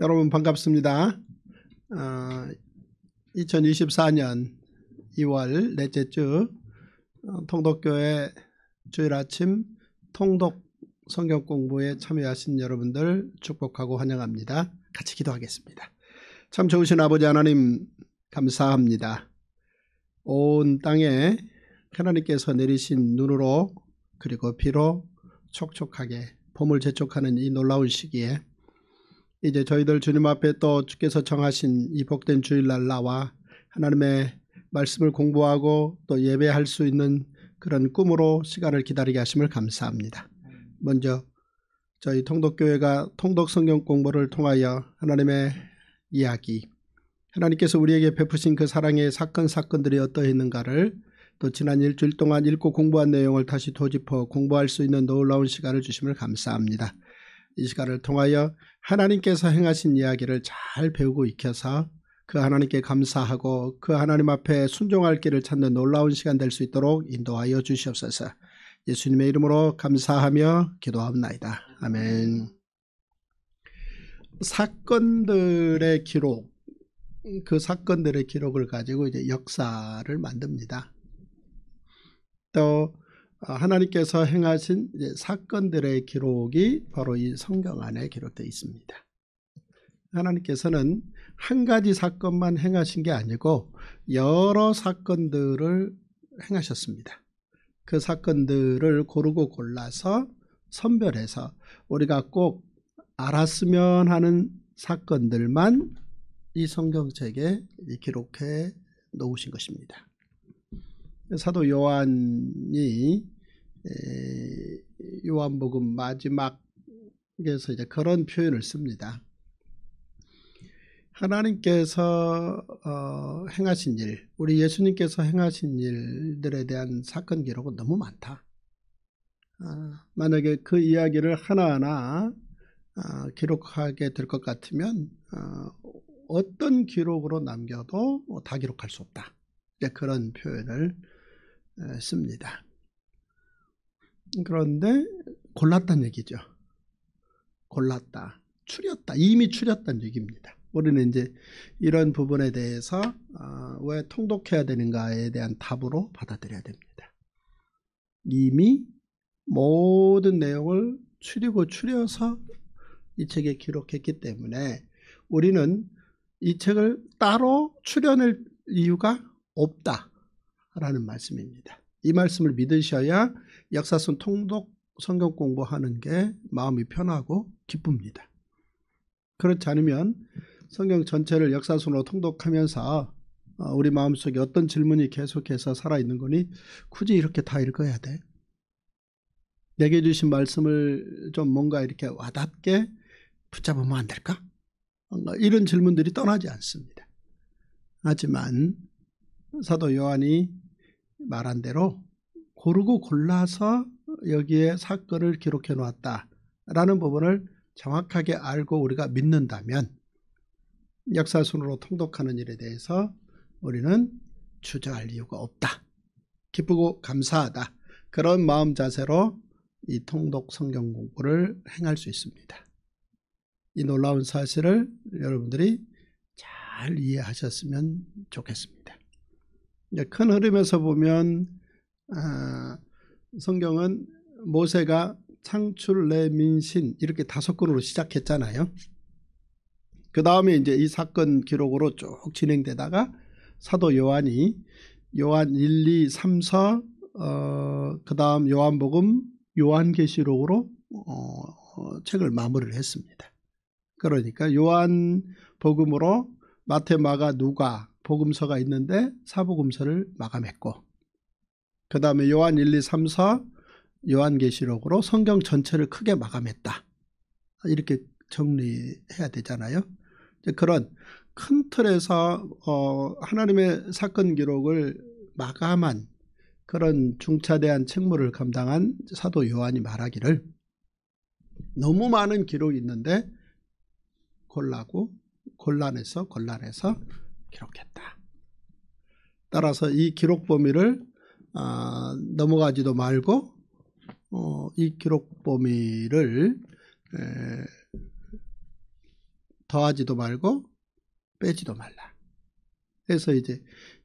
여러분 반갑습니다. 어, 2024년 2월 넷째 주 어, 통독교회 주일 아침 통독 성경 공부에 참여하신 여러분들 축복하고 환영합니다. 같이 기도하겠습니다. 참 좋으신 아버지 하나님 감사합니다. 온 땅에 하나님께서 내리신 눈으로 그리고 비로 촉촉하게 봄을 재촉하는 이 놀라운 시기에 이제 저희들 주님 앞에 또 주께서 정하신 이 복된 주일날 나와 하나님의 말씀을 공부하고 또 예배할 수 있는 그런 꿈으로 시간을 기다리게 하심을 감사합니다. 먼저 저희 통독교회가 통독 성경 공부를 통하여 하나님의 이야기, 하나님께서 우리에게 베푸신 그 사랑의 사건 사건들이 어떠했는가를 또 지난 일주일 동안 읽고 공부한 내용을 다시 도집어 공부할 수 있는 놀라운 시간을 주심을 감사합니다. 이 시간을 통하여 하나님께서 행하신 이야기를 잘 배우고 익혀서 그 하나님께 감사하고 그 하나님 앞에 순종할 길을 찾는 놀라운 시간 될 수 있도록 인도하여 주시옵소서. 예수님의 이름으로 감사하며 기도합나이다. 아멘 사건들의 기록, 그 사건들의 기록을 가지고 이제 역사를 만듭니다. 또 어, 하나님께서 행하신 사건들의 기록이 바로 이 성경 안에 기록되어 있습니다. 하나님께서는 한 가지 사건만 행하신 게 아니고 여러 사건들을 행하셨습니다. 그 사건들을 고르고 골라서 선별해서 우리가 꼭 알았으면 하는 사건들만 이 성경책에 기록해 놓으신 것입니다. 사도 요한이 요한복음 마지막에서 이제 그런 표현을 씁니다. 하나님께서 어, 행하신 일, 우리 예수님께서 행하신 일들에 대한 사건 기록은 너무 많다. 아, 만약에 그 이야기를 하나하나 아, 기록하게 될 것 같으면 아, 어떤 기록으로 남겨도 뭐 다 기록할 수 없다. 그런 표현을 씁니다. 그런데 골랐다는 얘기죠. 골랐다. 추렸다. 이미 추렸다는 얘기입니다. 우리는 이제 이런 부분에 대해서 어, 왜 통독해야 되는가에 대한 답으로 받아들여야 됩니다. 이미 모든 내용을 추리고 추려서 이 책에 기록했기 때문에 우리는 이 책을 따로 출려할 이유가 없다라는 말씀입니다. 이 말씀을 믿으셔야 역사손 통독 성경 공부하는 게 마음이 편하고 기쁩니다. 그렇지 않으면 성경 전체를 역사손으로 통독하면서 어, 우리 마음속에 어떤 질문이 계속해서 살아있는 거니 굳이 이렇게 다 읽어야 돼. 내게 주신 말씀을 좀 뭔가 이렇게 와닿게 붙잡으면 안 될까? 이런 질문들이 떠나지 않습니다. 하지만 사도 요한이 말한 대로 고르고 골라서 여기에 사건을 기록해 놓았다라는 부분을 정확하게 알고 우리가 믿는다면 역사순으로 통독하는 일에 대해서 우리는 주저할 이유가 없다. 기쁘고 감사하다. 그런 마음 자세로 이 통독 성경 공부를 행할 수 있습니다. 이 놀라운 사실을 여러분들이 잘 이해하셨으면 좋겠습니다. 큰 흐름에서 보면 아, 성경은 모세가 창출 레민신 이렇게 다섯 권으로 시작했잖아요. 그 다음에 이제 이 사건 기록으로 쭉 진행되다가 사도 요한이 요한 1, 2, 3서 어, 그 다음 요한복음 요한계시록으로 어, 어 책을 마무리를 했습니다. 그러니까 요한복음으로 마테마가 누가 복음서가 있는데 사복음서를 마감했고 그 다음에 요한 1, 2, 3, 4 요한계시록으로 성경 전체를 크게 마감했다. 이렇게 정리해야 되잖아요. 그런 큰 틀에서 어, 하나님의 사건 기록을 마감한 그런 중차대한 책무를 감당한 사도 요한이 말하기를 너무 많은 기록이 있는데 골라고 곤란해서 곤란해서 기록했다. 따라서 이 기록 범위를 아, 넘어가지도 말고 어, 이 기록 범위를 에, 더하지도 말고 빼지도 말라. 그래서 이제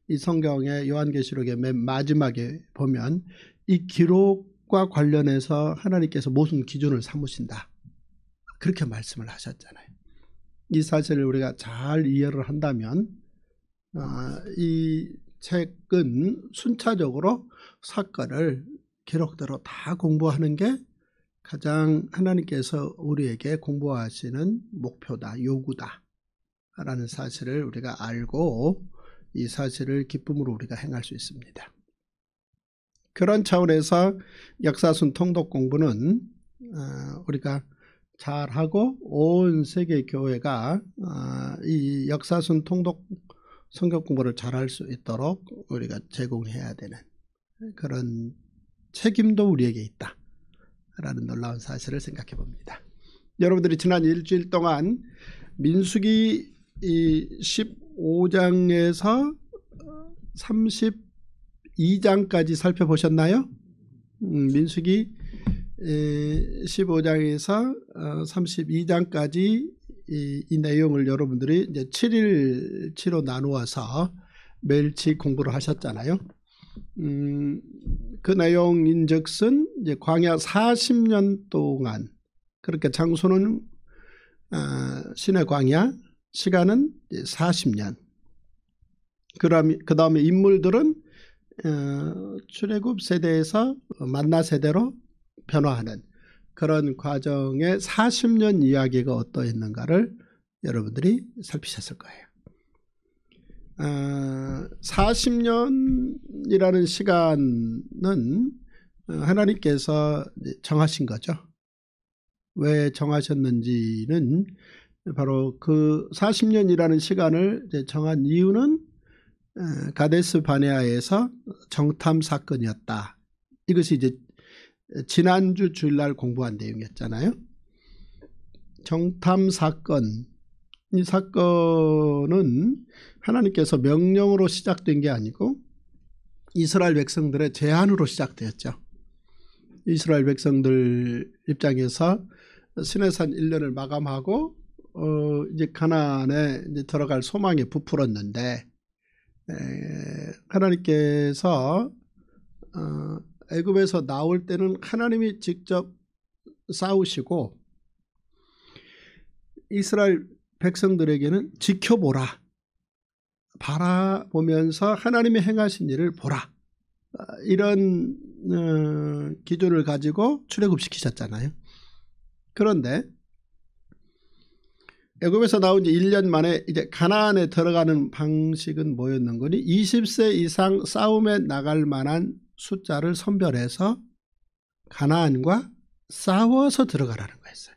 이 성경의 요한계시록의 맨 마지막에 보면 이 기록과 관련해서 하나님께서 무슨 기준을 삼으신다. 그렇게 말씀을 하셨잖아요. 이 사실을 우리가 잘 이해를 한다면 아, 이 책은 순차적으로 사건을 기록대로 다 공부하는 게 가장 하나님께서 우리에게 공부하시는 목표다, 요구다 라는 사실을 우리가 알고 이 사실을 기쁨으로 우리가 행할 수 있습니다. 그런 차원에서 역사순 통독 공부는 어, 우리가 잘하고 온 세계 교회가 어, 이 역사순 통독 공부 성경 공부를 잘 할 수 있도록 우리가 제공해야 되는 그런 책임도 우리에게 있다. 라는 놀라운 사실을 생각해 봅니다. 여러분들이 지난 일주일 동안 민수기 15장에서 32장까지 살펴보셨나요? 음, 민수기 15장에서 32장까지 어, 이, 이 내용을 여러분들이 이제 7일치로 나누어서 매일치 공부를 하셨잖아요. 음, 그 내용인즉슨 이제 광야 40년 동안 그렇게 장소는 아, 시내 광야 시간은 40년. 그 다음에 인물들은 어, 출애굽 세대에서 만나 세대로 변화하는 그런 과정의 40년 이야기가 어떠했는가를 여러분들이 살피셨을 거예요. 40년이라는 아, 시간은 어, 하나님께서 정하신 거죠. 왜 정하셨는지는 바로 그 40년이라는 시간을 정한 이유는 가데스 바네아에서 정탐 사건이었다. 이것이 이제 지난주 주일날 공부한 내용이었잖아요. 정탐 사건 이 사건은 하나님께서 명령으로 시작된 게 아니고 이스라엘 백성들의 제안으로 시작되었죠. 이스라엘 백성들 입장에서 시내산 1년을 마감하고 어 이제 가나에 이제 들어갈 소망이 부풀었는데 하나님께서 어 애굽에서 나올 때는 하나님이 직접 싸우시고 이스라엘 백성들에게는 지켜보라 바라보면서 하나님이 행하신 일을 보라 이런 어, 기조를 가지고 출애굽시키셨잖아요. 그런데 애굽에서 나온 지 1년 만에 이제 가나안에 들어가는 방식은 뭐였는 거니? 20세 이상 싸움에 나갈 만한 숫자를 선별해서 가나안과 싸워서 들어가라는 거였어요.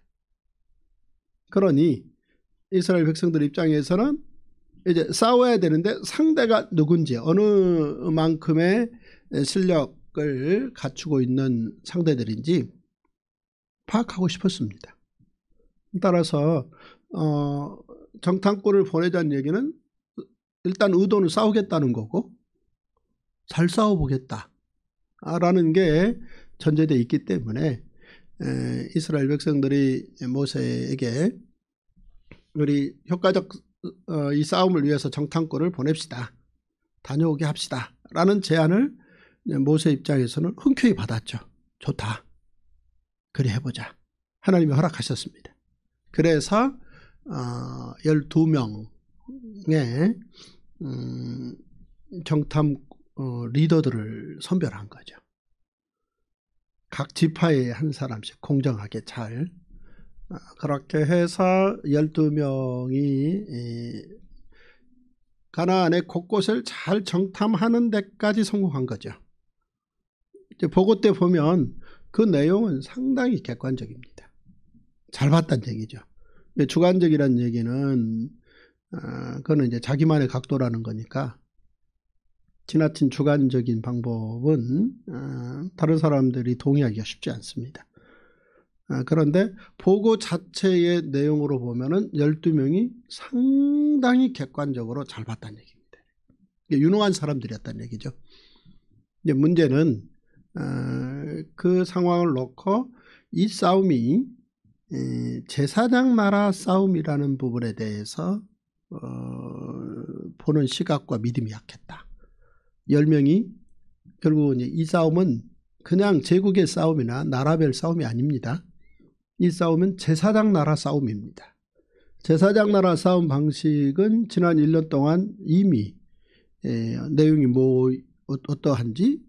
그러니 이스라엘 백성들 입장에서는 이제 싸워야 되는데 상대가 누군지 어느 만큼의 실력을 갖추고 있는 상대들인지 파악하고 싶었습니다. 따라서 어, 정탐꾼을 보내자는 얘기는 일단 의도는 싸우겠다는 거고 잘 싸워보겠다. 라는 게 전제되어 있기 때문에 이스라엘 백성들이 모세에게 우리 효과적 어, 이 싸움을 위해서 정탐꾼을 보냅시다. 다녀오게 합시다. 라는 제안을 모세 입장에서는 흔쾌히 받았죠. 좋다. 그리 해보자. 하나님이 허락하셨습니다. 그래서 12명의 어, 음, 정탐꾼 어, 리더들을 선별한 거죠. 각 지파에 한 사람씩 공정하게 잘 아, 그렇게 해서 12명이 가나안의 곳곳을 잘 정탐하는 데까지 성공한 거죠. 이제 보고 때 보면 그 내용은 상당히 객관적입니다. 잘 봤단 얘기죠. 주관적이라는 얘기는 아, 그거는 이제 자기만의 각도라는 거니까 지나친 주관적인 방법은 어, 다른 사람들이 동의하기가 쉽지 않습니다. 어, 그런데 보고 자체의 내용으로 보면 은 12명이 상당히 객관적으로 잘 봤다는 얘기입니다. 유능한 사람들이었다는 얘기죠. 문제는 어, 그 상황을 놓고 이 싸움이 제사장 나라 싸움이라는 부분에 대해서 보는 시각과 믿음이 약했다. 10명이 결국은 이 싸움은 그냥 제국의 싸움이나 나라별 싸움이 아닙니다. 이 싸움은 제사장 나라 싸움입니다. 제사장 나라 싸움 방식은 지난 1년 동안 이미 에, 내용이 뭐 어, 어떠한지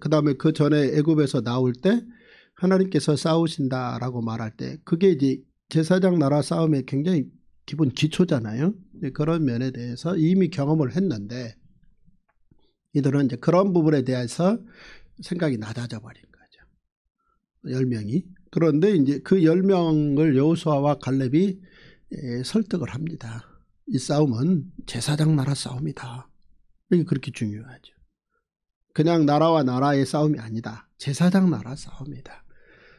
그 다음에 그 전에 애굽에서 나올 때 하나님께서 싸우신다라고 말할 때 그게 이제 제사장 나라 싸움의 굉장히 기본 기초잖아요. 네, 그런 면에 대해서 이미 경험을 했는데 이들은 이제 그런 부분에 대해서 생각이 낮아져 버린 거죠. 10명이. 그런데 이제 그 10명을 여호수아와 갈렙이 설득을 합니다. 이 싸움은 제사장 나라 싸움이다. 이게 그렇게 중요하죠. 그냥 나라와 나라의 싸움이 아니다. 제사장 나라 싸움이다.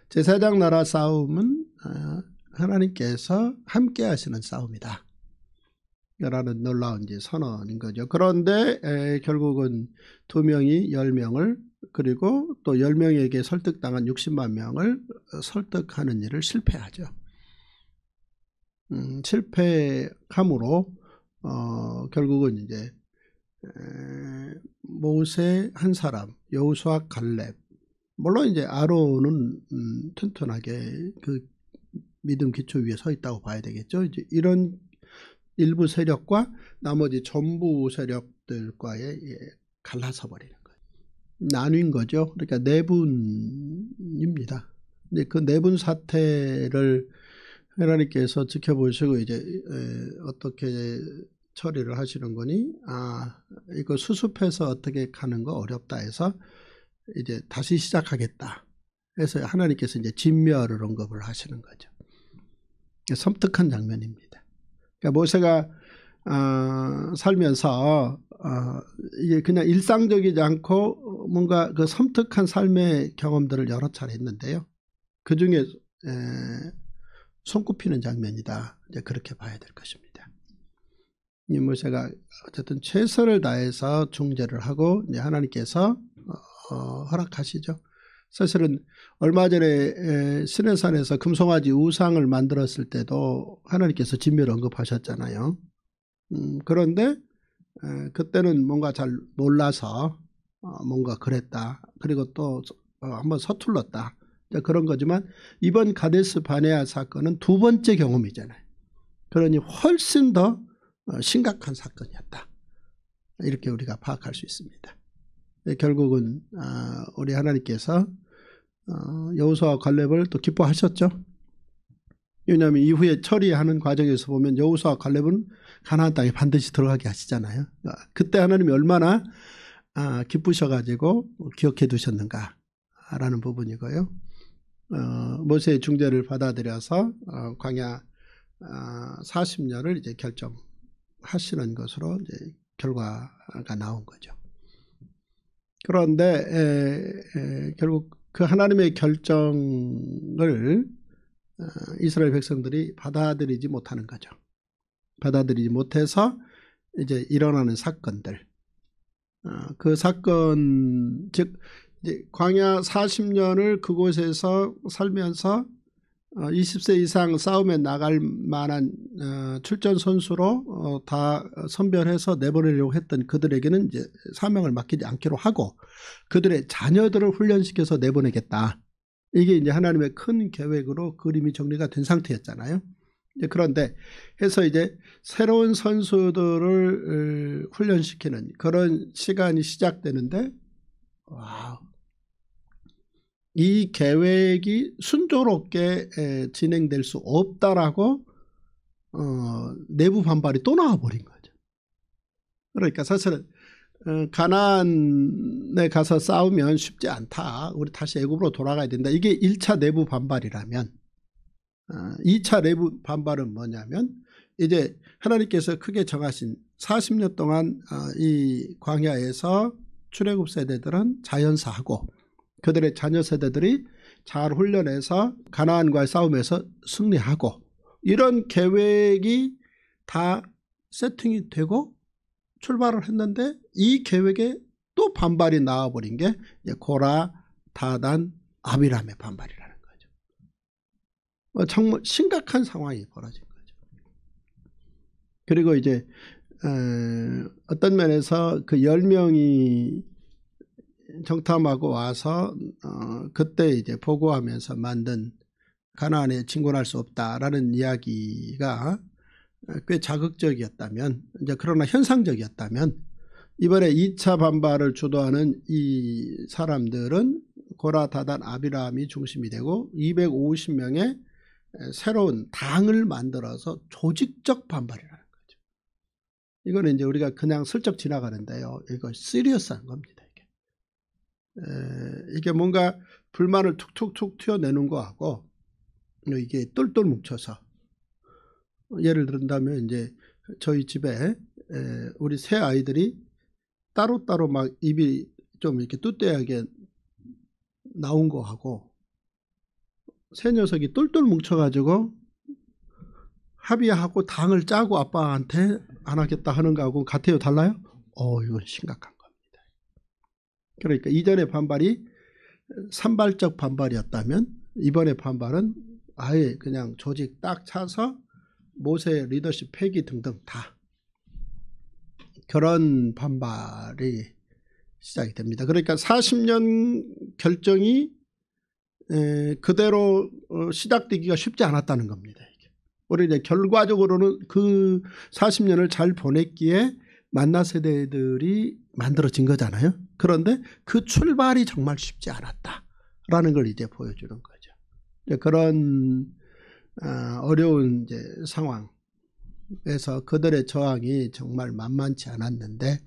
제사장 나라 싸움은 어, 하나님께서 함께 하시는 싸움이다. 라는 놀라운 지 선언인 거죠. 그런데 에, 결국은 두 명이 열 명을 그리고 또 열 명에게 설득당한 60만 명을 어, 설득하는 일을 실패하죠. 음, 실패함으로 어, 결국은 이제 에, 모세 한 사람, 여우수와 갈렙. 물론 이제 아론은 음, 튼튼하게 그 믿음 기초 위에 서 있다고 봐야 되겠죠. 이제 이런 일부 세력과 나머지 전부 세력들과의 예, 갈라서 버리는 거예요. 나뉜 거죠. 그러니까 내분입니다. 네 근데 그 내분 네 사태를 하나님께서 지켜보시고 이제 어떻게 처리를 하시는 거니 아 이거 수습해서 어떻게 가는 거 어렵다 해서 이제 다시 시작하겠다 해서 하나님께서 이제 진멸을 언급을 하시는 거죠. 섬뜩한 장면입니다. 그러니까 모세가 어, 살면서 어, 이게 그냥 일상적이지 않고 뭔가 그 섬뜩한 삶의 경험들을 여러 차례 했는데요. 그 중에 에, 손꼽히는 장면이다. 이제 그렇게 봐야 될 것입니다. 이 모세가 어쨌든 최선을 다해서 중재를 하고 이제 하나님께서 어, 허락하시죠. 사실은 얼마 전에 신해산에서 금송아지 우상을 만들었을 때도 하나님께서 진멸 언급하셨잖아요. 음, 그런데 에, 그때는 뭔가 잘 몰라서 어, 뭔가 그랬다. 그리고 또 어, 한번 서툴렀다. 그런 거지만 이번 가데스 바네아 사건은 두 번째 경험이잖아요. 그러니 훨씬 더 어, 심각한 사건이었다. 이렇게 우리가 파악할 수 있습니다. 예, 결국은 아, 우리 하나님께서 어, 여호수아 갈렙을 또 기뻐하셨죠. 왜냐하면 이후에 처리하는 과정에서 보면 여호수아 갈렙은 가나안 땅에 반드시 들어가게 하시잖아요. 그러니까 그때 하나님이 얼마나 아, 기쁘셔가지고 기억해 두셨는가라는 부분이고요. 어, 모세의 중재를 받아들여서 어, 광야 40년을 아, 이제 결정하시는 것으로 이제 결과가 나온 거죠. 그런데 에, 에, 결국 그 하나님의 결정을 어, 이스라엘 백성들이 받아들이지 못하는 거죠. 받아들이지 못해서 이제 일어나는 사건들. 어, 그 사건, 즉, 광야 40년을 그곳에서 살면서 20세 어, 이상 싸움에 나갈 만한 어, 출전 선수로 어, 다 선별해서 내보내려고 했던 그들에게는 이제 사명을 맡기지 않기로 하고 그들의 자녀들을 훈련시켜서 내보내겠다. 이게 이제 하나님의 큰 계획으로 그림이 정리가 된 상태였잖아요. 그런데 해서 이제 새로운 선수들을 훈련시키는 그런 시간이 시작되는데 와이 계획이 순조롭게 에, 진행될 수 없다라고 어, 내부 반발이 또 나와버린 거죠. 그러니까 사실은 어, 가난에 가서 싸우면 쉽지 않다. 우리 다시 애굽으로 돌아가야 된다. 이게 1차 내부 반발이라면 어, 2차 내부 반발은 뭐냐면 이제 하나님께서 크게 정하신 40년 동안 어, 이 광야에서 출애굽 세대들은 자연사하고 그들의 자녀 세대들이 잘 훈련해서 가나안과의 싸움에서 승리하고 이런 계획이 다 세팅이 되고 출발을 했는데 이 계획에 또 반발이 나와버린 게 고라, 다단, 아비람의 반발이라는 거죠. 어, 정말 심각한 상황이 벌어진 거죠. 그리고 이제 어, 어떤 면에서 그 열명이 정탐하고 와서 어, 그때 이제 보고하면서 만든 가나안에 친군할수 없다라는 이야기가 꽤 자극적이었다면 이제 그러나 현상적이었다면 이번에 2차 반발을 주도하는 이 사람들은 고라 다단 아비람이 중심이 되고 250명의 새로운 당을 만들어서 조직적 반발이라는 거죠. 이거는 이제 우리가 그냥 슬쩍 지나가는데요. 이거 시리어스한 겁니다. 이게 뭔가 불만을 툭툭툭 튀어내는 거하고 이게 똘똘 뭉쳐서 예를 들면 이제 저희 집에 우리 세 아이들이 따로따로 막 입이 좀 이렇게 뚜떼하게 나온 거하고 세 녀석이 똘똘 뭉쳐가지고 합의하고 당을 짜고 아빠한테 안 하겠다 하는 거하고 같아요 달라요? 어 이건 심각한 그러니까 이전의 반발이 산발적 반발이었다면 이번의 반발은 아예 그냥 조직 딱 차서 모세 리더십 폐기 등등 다 그런 반발이 시작이 됩니다. 그러니까 40년 결정이 에, 그대로 어, 시작되기가 쉽지 않았다는 겁니다. 우리 이제 결과적으로는 그 40년을 잘 보냈기에 만나 세대들이 만들어진 거잖아요. 그런데 그 출발이 정말 쉽지 않았다라는 걸 이제 보여주는 거죠. 그런 어, 어려운 이제 상황에서 그들의 저항이 정말 만만치 않았는데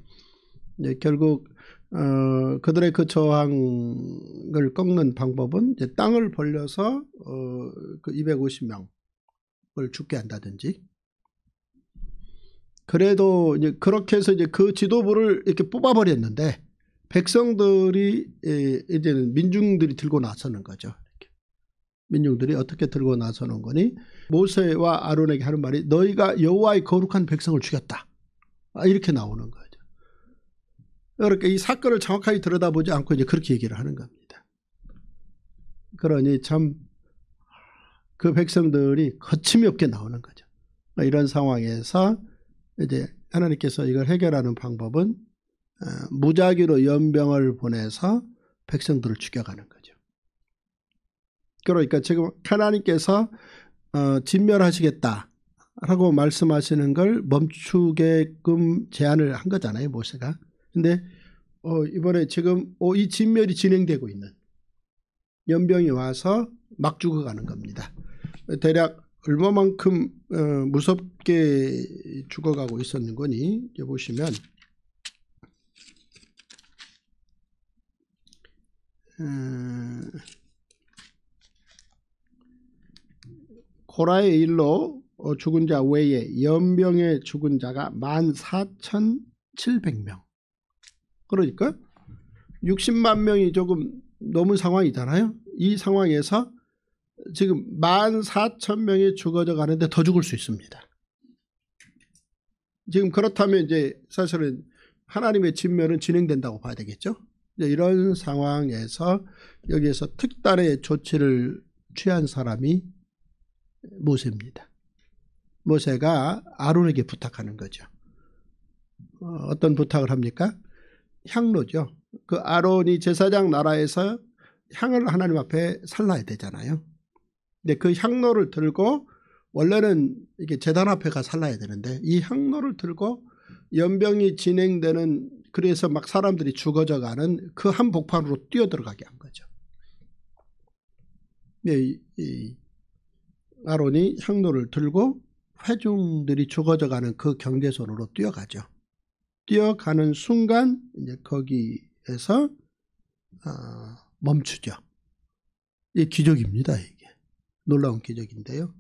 결국 어, 그들의 그 저항을 꺾는 방법은 땅을 벌려서 어, 그 250명을 죽게 한다든지 그래도 이제 그렇게 해서 이제 그 지도부를 이렇게 뽑아버렸는데 백성들이 예, 이제는 민중들이 들고 나서는 거죠. 민중들이 어떻게 들고 나서는 거니 모세와 아론에게 하는 말이 너희가 여호와의 거룩한 백성을 죽였다. 아, 이렇게 나오는 거죠. 그러니까 이 사건을 정확하게 들여다보지 않고 이제 그렇게 얘기를 하는 겁니다. 그러니 참 그 백성들이 거침이 없게 나오는 거죠. 그러니까 이런 상황에서 이제 하나님께서 이걸 해결하는 방법은 어, 무작위로 연병을 보내서 백성들을 죽여가는 거죠. 그러니까 지금 하나님께서 어, 진멸하시겠다라고 말씀하시는 걸 멈추게끔 제안을 한 거잖아요, 모세가. 근데 어, 이번에 지금 이 진멸이 진행되고 있는 연병이 와서 막 죽어가는 겁니다. 대략 얼마만큼 무섭게 죽어가고 있었는 거니 보시면 고라의 일로 어, 죽은 자 외에 연병에 죽은 자가 14,700명 그러니까 60만 명이 조금 넘은 상황이잖아요 이 상황에서 지금 14,000명이 죽어져 가는데 더 죽을 수 있습니다 지금 그렇다면 이제 사실은 하나님의 진멸은 진행된다고 봐야 되겠죠 이런 상황에서 여기에서 특단의 조치를 취한 사람이 모세입니다. 모세가 아론에게 부탁하는 거죠. 어, 어떤 부탁을 합니까? 향로죠. 그 아론이 제사장 나라에서 향을 하나님 앞에 살라야 되잖아요. 근데 그 향로를 들고 원래는 이게 재단 앞에 가 살라야 되는데 이 향로를 들고 연병이 진행되는 그래서 막 사람들이 죽어져 가는 그 한복판으로 뛰어들어가게 한 거죠. 예, 이, 이 아론이 향로를 들고 회중들이 죽어져 가는 그 경계선으로 뛰어가죠. 뛰어가는 순간 이제 거기에서 아, 멈추죠. 이 기적입니다. 이게 놀라운 기적인데요.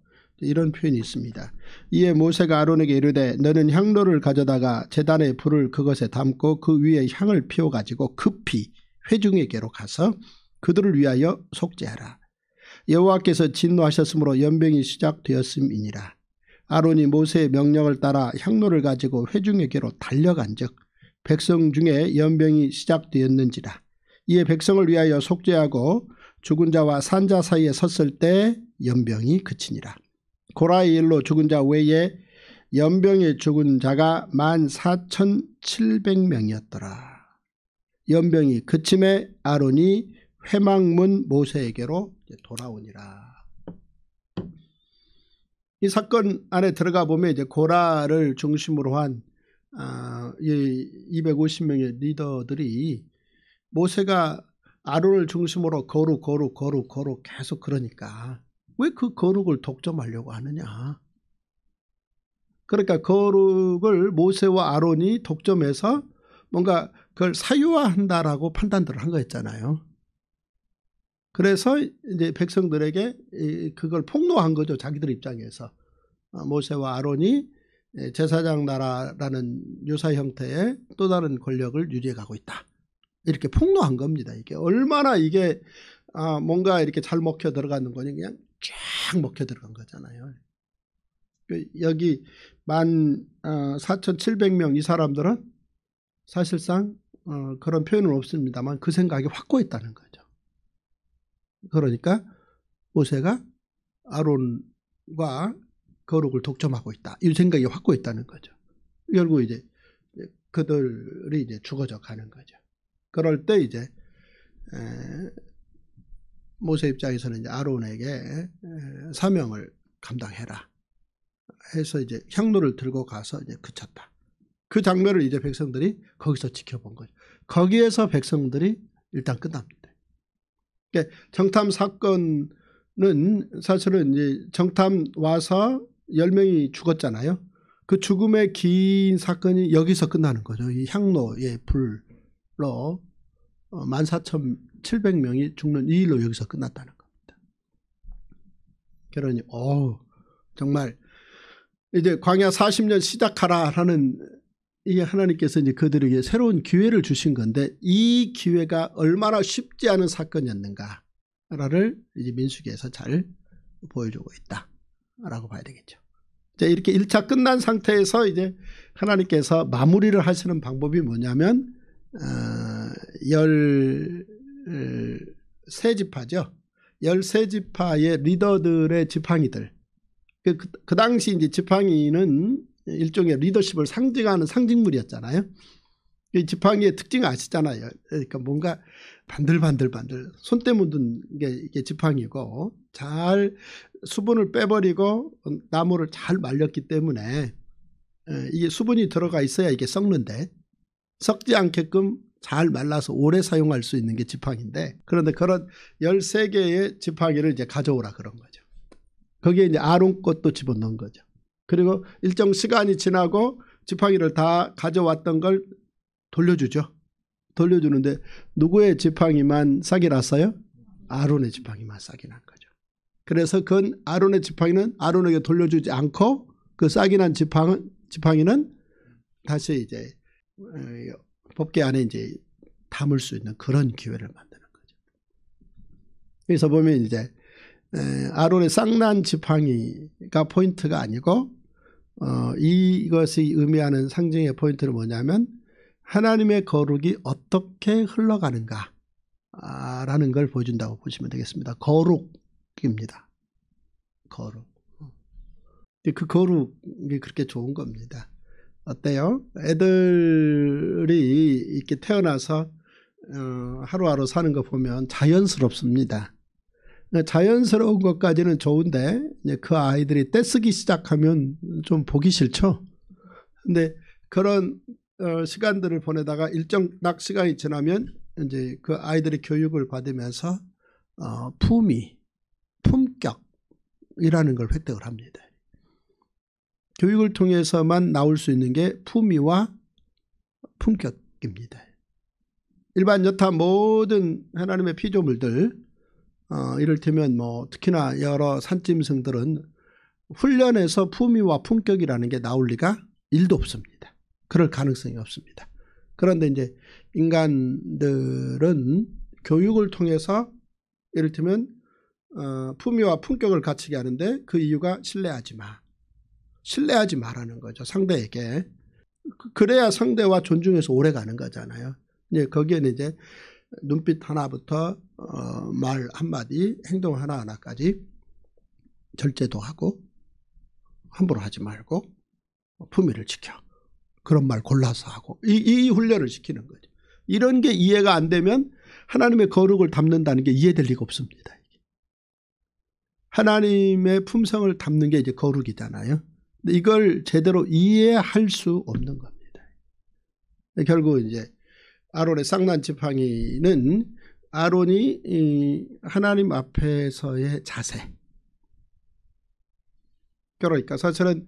이런 표현이 있습니다. 이에 모세가 아론에게 이르되 너는 향로를 가져다가 재단의 불을 그것에 담고 그 위에 향을 피워가지고 급히 회중에게로 가서 그들을 위하여 속죄하라. 여호와께서 진노하셨으므로 연병이 시작되었음이니라. 아론이 모세의 명령을 따라 향로를 가지고 회중에게로 달려간 즉 백성 중에 연병이 시작되었는지라. 이에 백성을 위하여 속죄하고 죽은 자와 산자 사이에 섰을 때 연병이 그치니라. 고라일로 의 죽은 자 외에 연병에 죽은 자가 14,700명이었더라. 연병이 그쯤에 아론이 회망문 모세에게로 돌아오니라. 이 사건 안에 들어가 보면 이제 고라를 중심으로 한 250명의 아, 리더들이 모세가 아론을 중심으로 거룩 거룩 거룩 거룩 계속 그러니까 왜그 거룩을 독점하려고 하느냐. 그러니까 거룩을 모세와 아론이 독점해서 뭔가 그걸 사유화한다라고 판단들을 한 거였잖아요. 그래서 이제 백성들에게 그걸 폭로한 거죠. 자기들 입장에서. 아, 모세와 아론이 제사장 나라라는 유사 형태의 또 다른 권력을 유지해 가고 있다. 이렇게 폭로한 겁니다. 이게 얼마나 이게 아 뭔가 이렇게 잘 먹혀 들어가는 거냐 그냥 쫙 먹혀 들어간 거잖아요. 그 여기 만 4,700명 어, 이 사람들은 사실상 어, 그런 표현은 없습니다만 그 생각이 확고했다는 거죠. 그러니까 모세가 아론과 거룩을 독점하고 있다. 이 생각이 확고했다는 거죠. 결국 이제 그들이 이제 죽어져 가는 거죠. 그럴 때 이제 모세 입장에서는 이제 아론에게 사명을 감당해라 해서 이제 향로를 들고 가서 이제 그쳤다. 그 장면을 이제 백성들이 거기서 지켜본 거죠. 거기에서 백성들이 일단 끝납니다. 그러니까 정탐 사건은 사실은 이제 정탐 와서 열명이 죽었잖아요. 그 죽음의 긴 사건이 여기서 끝나는 거죠. 이 향로의 불로 어, 만사천 700명이 죽는 이 일로 여기서 끝났다는 겁니다. 그러니 어 정말 이제 광야 40년 시작하라 하는 이게 하나님께서 이제 그들에게 새로운 기회를 주신 건데 이 기회가 얼마나 쉽지 않은 사건이었는가를 이제 민수기에서 잘 보여주고 있다라고 봐야 되겠죠. 이 이렇게 1차 끝난 상태에서 이제 하나님께서 마무리를 하시는 방법이 뭐냐면 어, 세지파죠. 열세 지파의 리더들의 지팡이들. 그, 그, 그 당시 이제 지팡이는 일종의 리더십을 상징하는 상징물이었잖아요. 이 지팡이의 특징 아시잖아요. 그러니까 뭔가 반들반들반들 손때 묻은 게 이게 지팡이고 잘 수분을 빼버리고 나무를 잘 말렸기 때문에 이게 수분이 들어가 있어야 이게 썩는데 썩지 않게끔 잘 말라서 오래 사용할 수 있는 게 지팡인데 이 그런데 그런 13개의 지팡이를 이제 가져오라 그런 거죠. 거기에 이제 아론꽃도 집어넣은 거죠. 그리고 일정 시간이 지나고 지팡이를 다 가져왔던 걸 돌려주죠. 돌려주는데 누구의 지팡이만 싹이 났어요? 아론의 지팡이만 싹이 난 거죠. 그래서 그 아론의 지팡이는 아론에게 돌려주지 않고 그 싹이 난 지팡, 지팡이는 다시 이제 어, 법계 안에 이제 담을 수 있는 그런 기회를 만드는 거죠. 여기서 보면 이제 아론의 쌍난 지팡이가 포인트가 아니고 어, 이것이 의미하는 상징의 포인트는 뭐냐면 하나님의 거룩이 어떻게 흘러가는가 라는 걸 보여준다고 보시면 되겠습니다. 거룩입니다. 거룩. 그 거룩이 그렇게 좋은 겁니다. 어때요? 애들이 이렇게 태어나서 어, 하루하루 사는 거 보면 자연스럽습니다. 그러니까 자연스러운 것까지는 좋은데 그 아이들이 떼쓰기 시작하면 좀 보기 싫죠. 근데 그런 어, 시간들을 보내다가 일정 낙 시간이 지나면 이제 그 아이들의 교육을 받으면서 어, 품위, 품격이라는 걸 획득을 합니다. 교육을 통해서만 나올 수 있는 게 품위와 품격입니다. 일반 여타 모든 하나님의 피조물들 어, 이를테면 뭐 특히나 여러 산짐승들은 훈련에서 품위와 품격이라는 게 나올 리가 1도 없습니다. 그럴 가능성이 없습니다. 그런데 이제 인간들은 교육을 통해서 이를테면 어, 품위와 품격을 갖추게 하는데 그 이유가 신뢰하지 마. 신뢰하지 말라는 거죠. 상대에게. 그, 그래야 상대와 존중해서 오래 가는 거잖아요. 이제 거기에는 이제 눈빛 하나부터 어, 말 한마디, 행동 하나하나까지 절제도 하고 함부로 하지 말고 품위를 지켜. 그런 말 골라서 하고 이, 이 훈련을 시키는 거죠. 이런 게 이해가 안 되면 하나님의 거룩을 담는다는 게 이해될 리가 없습니다. 하나님의 품성을 담는 게 이제 거룩이잖아요. 이걸 제대로 이해할 수 없는 겁니다. 결국 이제 아론의 쌍난지팡이는 아론이 하나님 앞에서의 자세. 그러니까 사실은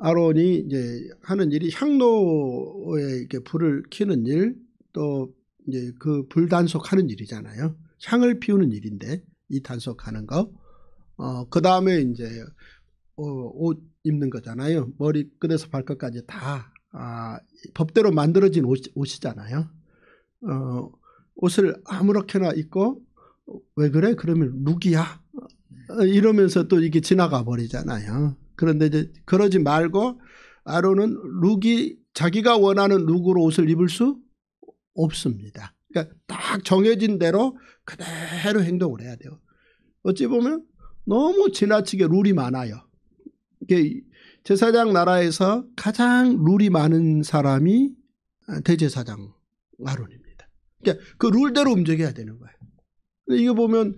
아론이 이제 하는 일이 향로에 이렇게 불을 켜는 일, 또 이제 그불 단속하는 일이잖아요. 향을 피우는 일인데 이 단속하는 거. 어, 그 다음에 이제 어, 옷 입는 거잖아요. 머리끝에서 발끝까지 다 아, 법대로 만들어진 옷, 이잖아요 어, 옷을 아무렇게나 입고 왜 그래? 그러면 룩이야. 어, 이러면서 또 이게 지나가 버리잖아요. 그런데 이제 그러지 말고 아론은 룩이 자기가 원하는 룩으로 옷을 입을 수 없습니다. 그러니까 딱 정해진 대로 그대로 행동을 해야 돼요. 어찌 보면 너무 지나치게 룰이 많아요. 이게 제사장 나라에서 가장 룰이 많은 사람이 대제사장 아론입니다. 그러니까 그 룰대로 움직여야 되는 거예요. 근데 이거 보면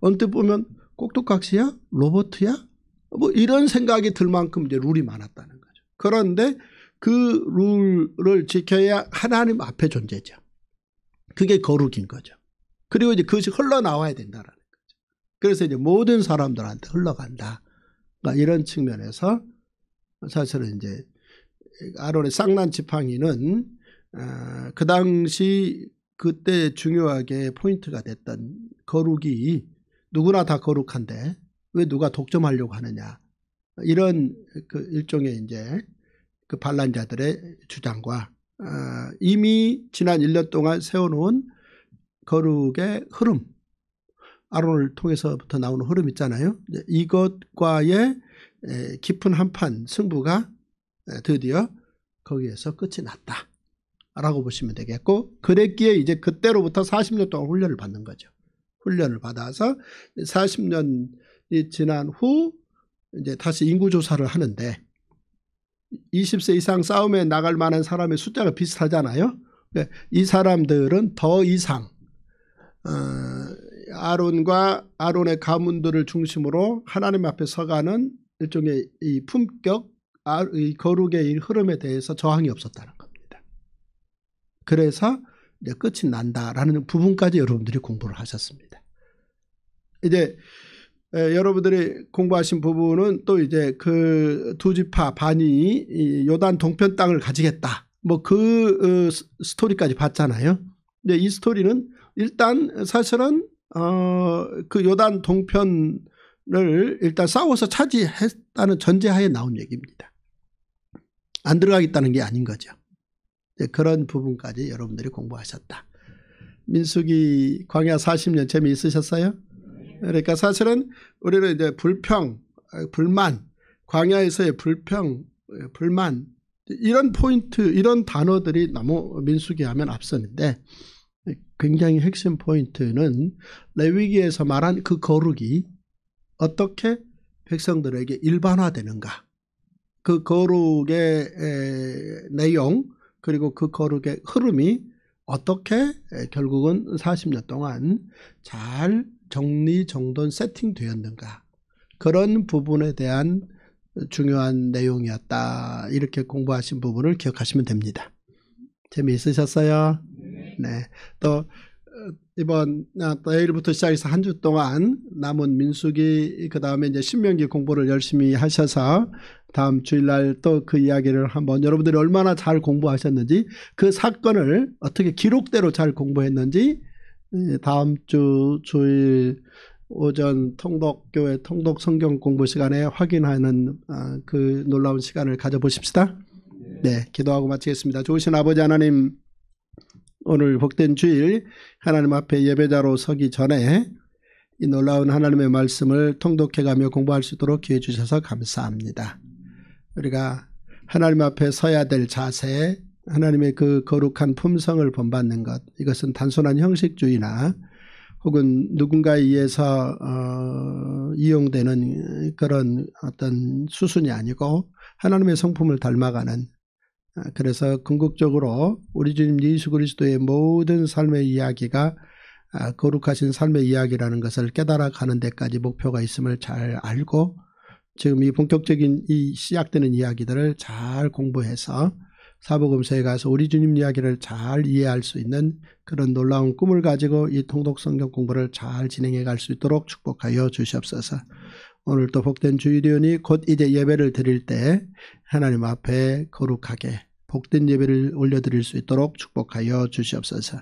언뜻 보면 꼭두각시야, 로버트야, 뭐 이런 생각이 들 만큼 이제 룰이 많았다는 거죠. 그런데 그 룰을 지켜야 하나님 앞에 존재죠. 그게 거룩인 거죠. 그리고 이제 그것이 흘러나와야 된다라는 거죠. 그래서 이제 모든 사람들한테 흘러간다. 그러니까 이런 측면에서 사실은 이제 아론의 쌍난 지팡이는 어, 그 당시 그때 중요하게 포인트가 됐던 거룩이 누구나 다 거룩한데 왜 누가 독점하려고 하느냐 이런 그 일종의 이제 그 반란자들의 주장과 어, 이미 지난 1년 동안 세워놓은 거룩의 흐름 아론을 통해서부터 나오는 흐름 있잖아요. 이것과의 깊은 한판 승부가 드디어 거기에서 끝이 났다. 라고 보시면 되겠고 그랬기에 이제 그때로부터 40년 동안 훈련을 받는 거죠. 훈련을 받아서 40년이 지난 후 이제 다시 인구조사를 하는데 20세 이상 싸움에 나갈 만한 사람의 숫자가 비슷하잖아요. 그러니까 이 사람들은 더 이상 어, 아론과 아론의 가문들을 중심으로 하나님 앞에 서가는 일종의 이 품격, 아, 이 거룩의 이 흐름에 대해서 저항이 없었다는 겁니다. 그래서 이제 끝이 난다라는 부분까지 여러분들이 공부를 하셨습니다. 이제 에, 여러분들이 공부하신 부분은 또 이제 그두 지파 반이 요단 동편 땅을 가지겠다. 뭐그 어, 스토리까지 봤잖아요. 근데 이 스토리는 일단 사실은 어그 요단 동편을 일단 싸워서 차지했다는 전제하에 나온 얘기입니다. 안 들어가겠다는 게 아닌 거죠. 그런 부분까지 여러분들이 공부하셨다. 민숙이 광야 40년 재미있으셨어요? 그러니까 사실은 우리는 이제 불평, 불만, 광야에서의 불평, 불만 이런 포인트, 이런 단어들이 너무 민숙이 하면 앞서는데 굉장히 핵심 포인트는 레위기에서 말한 그 거룩이 어떻게 백성들에게 일반화되는가. 그 거룩의 내용 그리고 그 거룩의 흐름이 어떻게 결국은 40년 동안 잘 정리정돈 세팅되었는가 그런 부분에 대한 중요한 내용이었다 이렇게 공부하신 부분을 기억하시면 됩니다. 재미있으셨어요? 네. 또 어, 이번 내일부터 아, 시작해서 한 주 동안 남은 민수기 그 다음에 이제 신명기 공부를 열심히 하셔서 다음 주일날 또 그 이야기를 한번 여러분들이 얼마나 잘 공부하셨는지 그 사건을 어떻게 기록대로 잘 공부했는지 다음 주 주일 오전 통독교회 통독 성경 공부 시간에 확인하는 아, 그 놀라운 시간을 가져보십시다. 예. 네, 기도하고 마치겠습니다. 좋으신 아버지 하나님. 오늘 복된 주일 하나님 앞에 예배자로 서기 전에 이 놀라운 하나님의 말씀을 통독해가며 공부할 수 있도록 기회 주셔서 감사합니다. 우리가 하나님 앞에 서야 될 자세, 하나님의 그 거룩한 품성을 본받는 것, 이것은 단순한 형식주의나 혹은 누군가에 의해서 어, 이용되는 그런 어떤 수순이 아니고 하나님의 성품을 닮아가는 아, 그래서 궁극적으로 우리 주님 예수 그리스도의 모든 삶의 이야기가 아, 거룩하신 삶의 이야기라는 것을 깨달아 가는 데까지 목표가 있음을 잘 알고 지금 이 본격적인 이 시작되는 이야기들을 잘 공부해서 사복음서에 가서 우리 주님 이야기를 잘 이해할 수 있는 그런 놀라운 꿈을 가지고 이 통독 성경 공부를 잘 진행해 갈 수 있도록 축복하여 주시옵소서. 오늘도 복된 주일이오니 곧 이제 예배를 드릴 때 하나님 앞에 거룩하게 복된 예배를 올려드릴 수 있도록 축복하여 주시옵소서.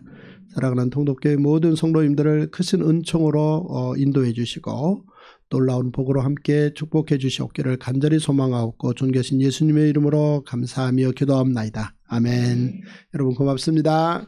사랑하는 통독교의 모든 성도님들을 크신 은총으로 어, 인도해 주시고 놀라운 복으로 함께 축복해 주시옵기를 간절히 소망하옵고 존귀하신 예수님의 이름으로 감사하며 기도합나이다. 아멘. 아멘. 네. 여러분 고맙습니다.